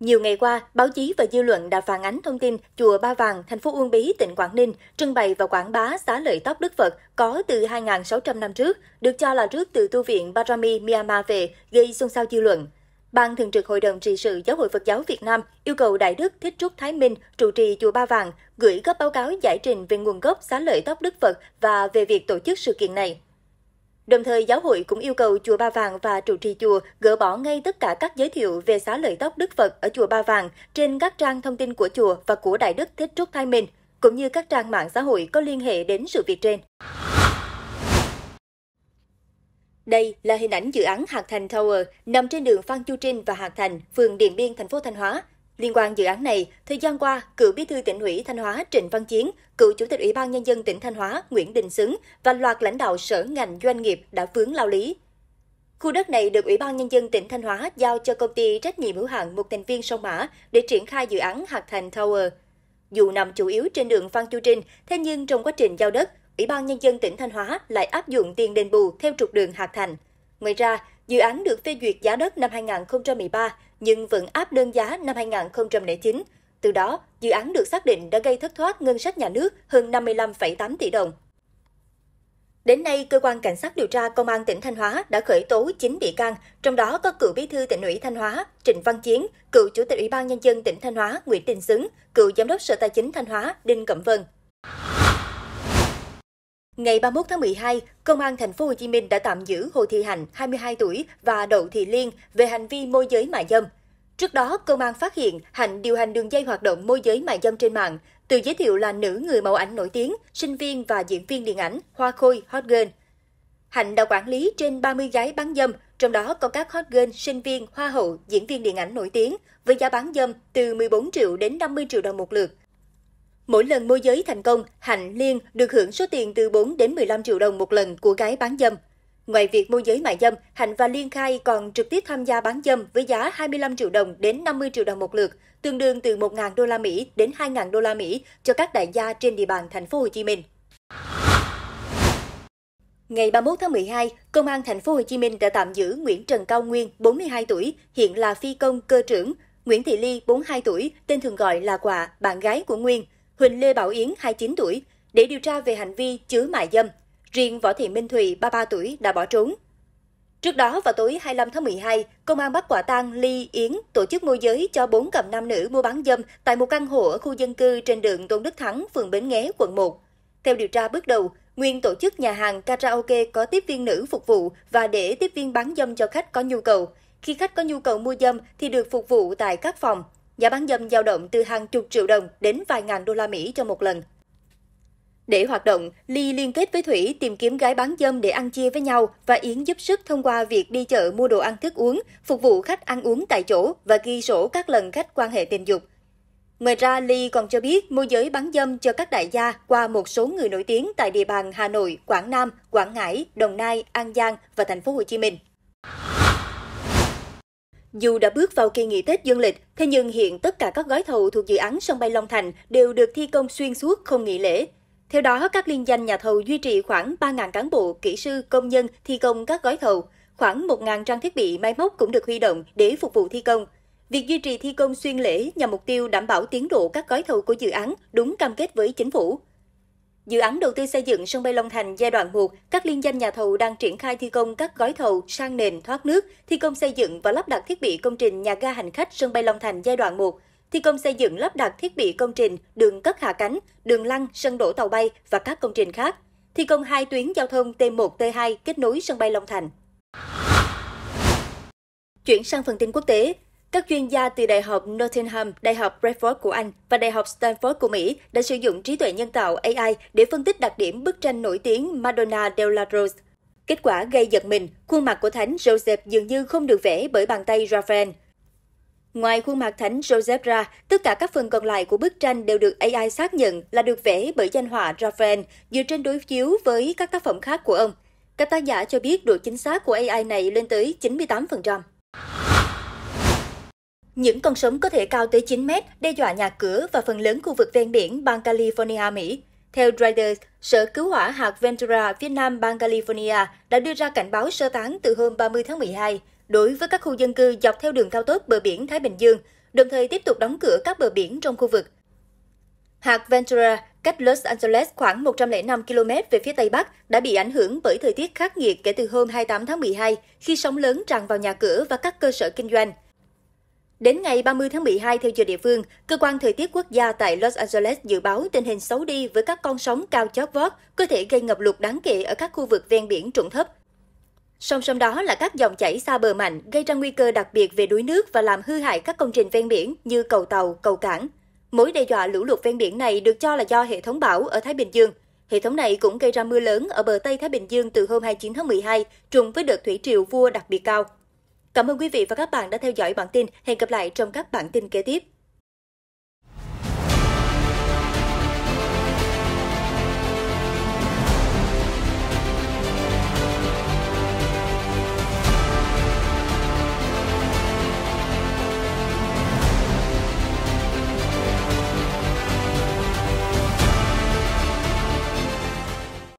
Nhiều ngày qua, báo chí và dư luận đã phản ánh thông tin chùa Ba Vàng, thành phố Uông Bí, tỉnh Quảng Ninh trưng bày và quảng bá xá lợi tóc Đức Phật có từ 2.600 năm trước, được cho là trước từ tu viện Parami Myanmar về, gây xôn xao dư luận. Ban Thường trực Hội đồng trị sự Giáo hội Phật giáo Việt Nam yêu cầu Đại đức Thích Trúc Thái Minh, trụ trì chùa Ba Vàng, gửi các báo cáo giải trình về nguồn gốc xá lợi tóc Đức Phật và về việc tổ chức sự kiện này. Đồng thời, giáo hội cũng yêu cầu Chùa Ba Vàng và trụ trì chùa gỡ bỏ ngay tất cả các giới thiệu về xá lợi tóc Đức Phật ở Chùa Ba Vàng trên các trang thông tin của chùa và của Đại Đức Thích Trúc Thái Minh, cũng như các trang mạng xã hội có liên hệ đến sự việc trên. Đây là hình ảnh dự án Hạc Thành Tower nằm trên đường Phan Chu Trinh và Hạc Thành, phường Điện Biên, thành phố Thanh Hóa, Liên quan dự án này, thời gian qua, cựu bí thư tỉnh ủy Thanh Hóa Trịnh Văn Chiến, cựu chủ tịch Ủy ban nhân dân tỉnh Thanh Hóa Nguyễn Đình Xứng và loạt lãnh đạo sở ngành doanh nghiệp đã vướng lao lý. Khu đất này được Ủy ban nhân dân tỉnh Thanh Hóa giao cho công ty trách nhiệm hữu hạn một thành viên Sông Mã để triển khai dự án Hạc Thành Tower. Dù nằm chủ yếu trên đường Phan Chu Trinh, thế nhưng trong quá trình giao đất, Ủy ban nhân dân tỉnh Thanh Hóa lại áp dụng tiền đền bù theo trục đường Hạc Thành. Ngoài ra, Dự án được phê duyệt giá đất năm 2013 nhưng vẫn áp đơn giá năm 2009. Từ đó, dự án được xác định đã gây thất thoát ngân sách nhà nước hơn 55,8 tỷ đồng. Đến nay, cơ quan cảnh sát điều tra công an tỉnh Thanh Hóa đã khởi tố 9 bị can, trong đó có cựu bí thư tỉnh ủy Thanh Hóa Trịnh Văn Chiến, cựu chủ tịch Ủy ban nhân dân tỉnh Thanh Hóa Nguyễn Đình Xứng, cựu giám đốc Sở Tài chính Thanh Hóa Đinh Cẩm Vân. Ngày 31 tháng 12, Công an thành phố Hồ Chí Minh đã tạm giữ Hồ Thị Hạnh, 22 tuổi và Đậu Thị Liên về hành vi môi giới mại dâm. Trước đó, công an phát hiện Hạnh điều hành đường dây hoạt động môi giới mại dâm trên mạng, từ giới thiệu là nữ người mẫu ảnh nổi tiếng, sinh viên và diễn viên điện ảnh Hoa Khôi Hot Girl. Hạnh đã quản lý trên 30 gái bán dâm, trong đó có các hot girl, sinh viên, hoa hậu, diễn viên điện ảnh nổi tiếng với giá bán dâm từ 14 triệu đến 50 triệu đồng một lượt. Mỗi lần môi giới thành công, Hạnh Liên được hưởng số tiền từ 4 đến 15 triệu đồng một lần của gái bán dâm. Ngoài việc môi giới mại dâm, Hạnh và Liên khai còn trực tiếp tham gia bán dâm với giá 25 triệu đồng đến 50 triệu đồng một lượt, tương đương từ 1.000 đô la Mỹ đến 2.000 đô la Mỹ cho các đại gia trên địa bàn thành phố Hồ Chí Minh. Ngày 31 tháng 12, Công an thành phố Hồ Chí Minh đã tạm giữ Nguyễn Trần Cao Nguyên, 42 tuổi, hiện là phi công cơ trưởng, Nguyễn Thị Ly, 42 tuổi, tên thường gọi là quả bạn gái của Nguyên, Huỳnh Lê Bảo Yến 29 tuổi để điều tra về hành vi chứa mại dâm. Riêng Võ Thị Minh Thùy 33 tuổi đã bỏ trốn. Trước đó vào tối 25 tháng 12, công an bắt quả tang Ly Yến tổ chức môi giới cho 4 cặp nam nữ mua bán dâm tại một căn hộ ở khu dân cư trên đường Tôn Đức Thắng, phường Bến Nghé, quận 1. Theo điều tra bước đầu, Nguyên tổ chức nhà hàng karaoke có tiếp viên nữ phục vụ và để tiếp viên bán dâm cho khách có nhu cầu. Khi khách có nhu cầu mua dâm thì được phục vụ tại các phòng, giá bán dâm dao động từ hàng chục triệu đồng đến vài ngàn đô la Mỹ cho một lần. Để hoạt động, Ly liên kết với Thủy tìm kiếm gái bán dâm để ăn chia với nhau và Yến giúp sức thông qua việc đi chợ mua đồ ăn thức uống, phục vụ khách ăn uống tại chỗ và ghi sổ các lần khách quan hệ tình dục. Ngoài ra, Ly còn cho biết môi giới bán dâm cho các đại gia qua một số người nổi tiếng tại địa bàn Hà Nội, Quảng Nam, Quảng Ngãi, Đồng Nai, An Giang và thành phố Hồ Chí Minh. Dù đã bước vào kỳ nghỉ Tết dương lịch, thế nhưng hiện tất cả các gói thầu thuộc dự án sân bay Long Thành đều được thi công xuyên suốt không nghỉ lễ. Theo đó, các liên danh nhà thầu duy trì khoảng 3.000 cán bộ, kỹ sư, công nhân thi công các gói thầu. Khoảng 1.000 trang thiết bị máy móc cũng được huy động để phục vụ thi công. Việc duy trì thi công xuyên lễ nhằm mục tiêu đảm bảo tiến độ các gói thầu của dự án đúng cam kết với chính phủ. Dự án đầu tư xây dựng sân bay Long Thành giai đoạn 1, các liên danh nhà thầu đang triển khai thi công các gói thầu sang nền thoát nước, thi công xây dựng và lắp đặt thiết bị công trình nhà ga hành khách sân bay Long Thành giai đoạn 1, thi công xây dựng lắp đặt thiết bị công trình đường cất hạ cánh, đường lăn, sân đổ tàu bay và các công trình khác. Thi công hai tuyến giao thông T1, T2 kết nối sân bay Long Thành. Chuyển sang phần tin quốc tế, các chuyên gia từ Đại học Nottingham, Đại học Bradford của Anh và Đại học Stanford của Mỹ đã sử dụng trí tuệ nhân tạo AI để phân tích đặc điểm bức tranh nổi tiếng Madonna della Rose. Kết quả gây giật mình, khuôn mặt của thánh Joseph dường như không được vẽ bởi bàn tay Raphael. Ngoài khuôn mặt thánh Joseph ra, tất cả các phần còn lại của bức tranh đều được AI xác nhận là được vẽ bởi danh họa Raphael dựa trên đối chiếu với các tác phẩm khác của ông. Các tác giả cho biết độ chính xác của AI này lên tới 98%. Những con sóng có thể cao tới 9 mét đe dọa nhà cửa và phần lớn khu vực ven biển bang California, Mỹ. Theo Reuters, Sở Cứu hỏa hạt Ventura phía nam bang California đã đưa ra cảnh báo sơ tán từ hôm 30 tháng 12 đối với các khu dân cư dọc theo đường cao tốc bờ biển Thái Bình Dương, đồng thời tiếp tục đóng cửa các bờ biển trong khu vực. Hạt Ventura, cách Los Angeles khoảng 105 km về phía Tây Bắc, đã bị ảnh hưởng bởi thời tiết khắc nghiệt kể từ hôm 28 tháng 12, khi sóng lớn tràn vào nhà cửa và các cơ sở kinh doanh. Đến ngày 30 tháng 12 theo giờ địa phương, cơ quan thời tiết quốc gia tại Los Angeles dự báo tình hình xấu đi với các con sóng cao chót vót, có thể gây ngập lụt đáng kể ở các khu vực ven biển trũng thấp. Song song đó là các dòng chảy xa bờ mạnh gây ra nguy cơ đặc biệt về đuối nước và làm hư hại các công trình ven biển như cầu tàu, cầu cảng. Mối đe dọa lũ lụt ven biển này được cho là do hệ thống bão ở Thái Bình Dương. Hệ thống này cũng gây ra mưa lớn ở bờ Tây Thái Bình Dương từ hôm 29 tháng 12, trùng với đợt thủy triều vua đặc biệt cao. Cảm ơn quý vị và các bạn đã theo dõi bản tin. Hẹn gặp lại trong các bản tin kế tiếp.